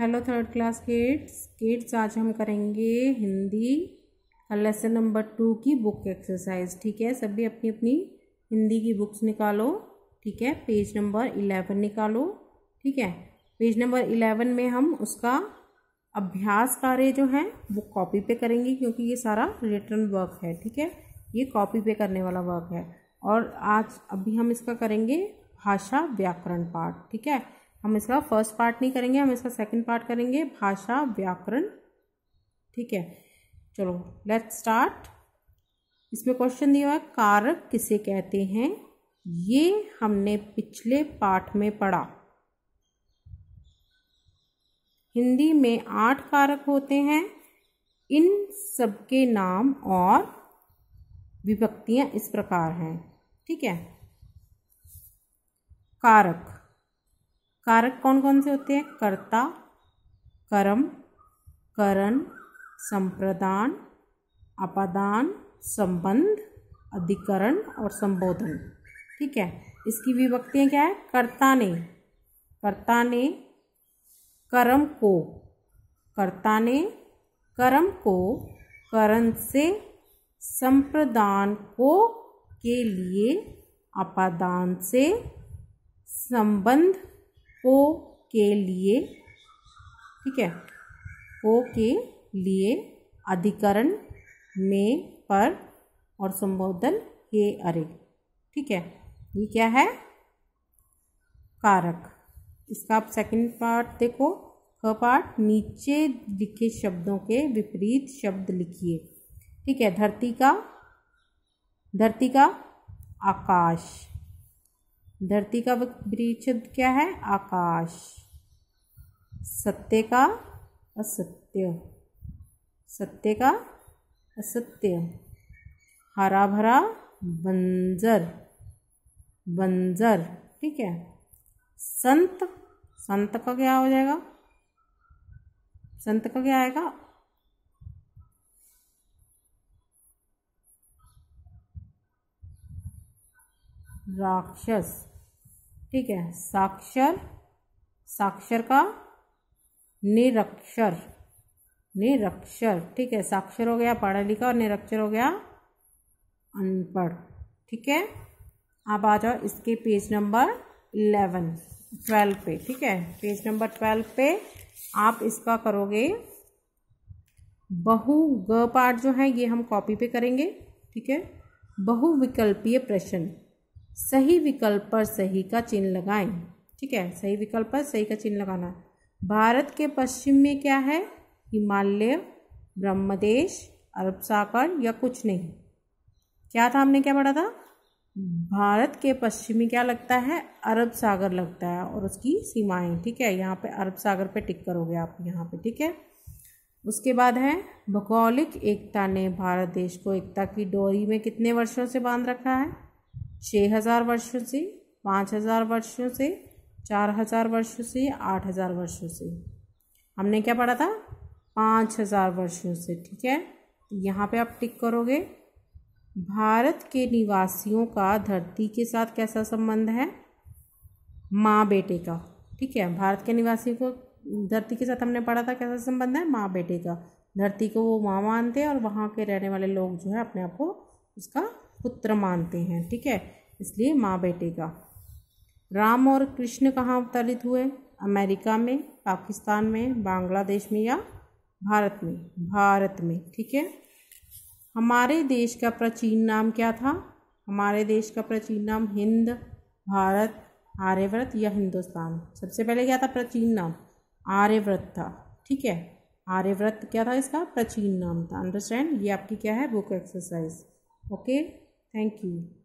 Hello third class kids kids आज हम करेंगे हिंदी लेसन नंबर टू की बुक एक्सरसाइज ठीक है सभी अपनी अपनी हिंदी की बुक्स निकालो ठीक है पेज नंबर इलेवन निकालो ठीक है पेज नंबर इलेवन में हम उसका अभ्यास कार्य जो है वो कॉपी पे करेंगे क्योंकि ये सारा रिटर्न वर्क है ठीक है ये कॉपी पे करने वाला वर्क है और आज अभी हम इसका करेंगे भाषा व्याकरण पाठ ठीक है हम इसका फर्स्ट पार्ट नहीं करेंगे हम इसका सेकंड पार्ट करेंगे भाषा व्याकरण ठीक है चलो लेट स्टार्ट इसमें क्वेश्चन दिया हुआ है कारक किसे कहते हैं ये हमने पिछले पाठ में पढ़ा हिंदी में आठ कारक होते हैं इन सबके नाम और विभक्तियां इस प्रकार हैं ठीक है कारक कारक कौन कौन से होते हैं कर्ता कर्म करण संप्रदान अपादान संबंध अधिकरण और संबोधन ठीक है इसकी विभक्तियाँ क्या है कर्ता ने कर्ता ने कर्म को कर्ता ने कर्म को करण से संप्रदान को के लिए अपादान से संबंध ओ के लिए ठीक है ओ के लिए अधिकरण में पर और संबोधन के अरे ठीक है ये क्या है कारक इसका आप सेकंड पार्ट देखो क पार्ट नीचे लिखे शब्दों के विपरीत शब्द लिखिए ठीक है धरती का धरती का आकाश धरती का वृक्ष क्या है आकाश सत्य का असत्य सत्य का असत्य हरा भरा बंजर बंजर ठीक है संत संत का क्या हो जाएगा संत का क्या आएगा राक्षस ठीक है साक्षर साक्षर का निरक्षर निरक्षर ठीक है साक्षर हो गया पढ़ा लिखा और निरक्षर हो गया अनपढ़ ठीक है आप आ जाओ इसके पेज नंबर इलेवन ट्वेल्व पे ठीक है पेज नंबर ट्वेल्व पे आप इसका करोगे बहु ग पार्ट जो है ये हम कॉपी पे करेंगे ठीक है बहुविकल्पीय प्रश्न सही विकल्प पर सही का चिन्ह लगाएं ठीक है सही विकल्प पर सही का चिन्ह लगाना भारत के पश्चिम में क्या है हिमालय ब्रह्मदेश अरब सागर या कुछ नहीं क्या था हमने क्या पढ़ा था भारत के पश्चिमी क्या लगता है अरब सागर लगता है और उसकी सीमाएं ठीक है यहाँ पे अरब सागर पे टिक करोगे आप यहाँ पे ठीक है उसके बाद है भौगोलिक एकता ने भारत देश को एकता की डोरी में कितने वर्षों से बांध रखा है छः हज़ार वर्षों से पाँच हज़ार वर्षों से चार हज़ार वर्षों से आठ हज़ार वर्षों से हमने क्या पढ़ा था पाँच हज़ार वर्षों से ठीक है तो यहाँ पे आप टिक करोगे भारत के निवासियों का धरती के साथ कैसा संबंध है माँ बेटे का ठीक है भारत के निवासियों को धरती के साथ हमने पढ़ा था कैसा संबंध है माँ बेटे का धरती को वो माँ मानते हैं और वहाँ के रहने वाले लोग जो है अपने आप को उसका पुत्र मानते हैं ठीक है इसलिए माँ बेटे का राम और कृष्ण कहाँ अवतरित हुए अमेरिका में पाकिस्तान में बांग्लादेश में या भारत में भारत में ठीक है हमारे देश का प्राचीन नाम क्या था हमारे देश का प्राचीन नाम हिंद भारत आर्यव्रत या हिंदुस्तान सबसे पहले क्या था प्राचीन नाम आर्यव्रत था ठीक है आर्यव्रत क्या था इसका प्राचीन नाम था अंडरस्टैंड ये आपकी क्या है book exercise okay Thank you.